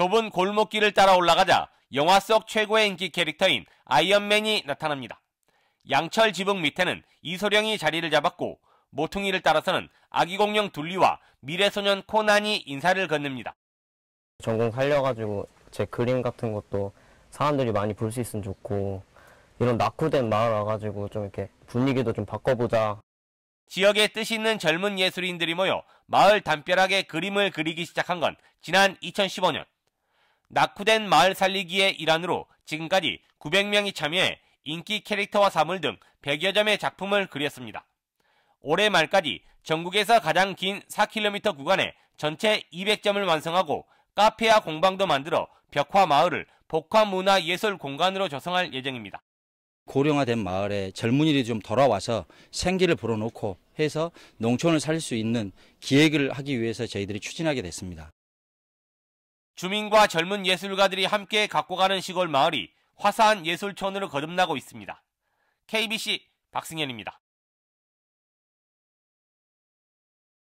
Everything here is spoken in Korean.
좁은 골목길을 따라 올라가자 영화 속 최고의 인기 캐릭터인 아이언맨이 나타납니다. 양철 지붕 밑에는 이소령이 자리를 잡았고 모퉁이를 따라서는 아기 공룡 둘리와 미래소년 코난이 인사를 건넵니다. 전공 살려가지고 제 그림 같은 것도 사람들이 많이 볼 수 있으면 좋고 이런 낙후된 마을 와가지고 좀 이렇게 분위기도 좀 바꿔보자. 지역에 뜻 있는 젊은 예술인들이 모여 마을 담벼락에 그림을 그리기 시작한 건 지난 2015년. 낙후된 마을 살리기의 일환으로 지금까지 900명이 참여해 인기 캐릭터와 사물 등 100여 점의 작품을 그렸습니다. 올해 말까지 전국에서 가장 긴 4km 구간에 전체 200점을 완성하고 카페와 공방도 만들어 벽화 마을을 복합 문화 예술 공간으로 조성할 예정입니다. 고령화된 마을에 젊은이들이 좀 돌아와서 생기를 불어넣고 해서 농촌을 살릴 수 있는 기획을 하기 위해서 저희들이 추진하게 됐습니다. 주민과 젊은 예술가들이 함께 갖고 가는 시골 마을이 화사한 예술촌으로 거듭나고 있습니다. KBC 박승현입니다.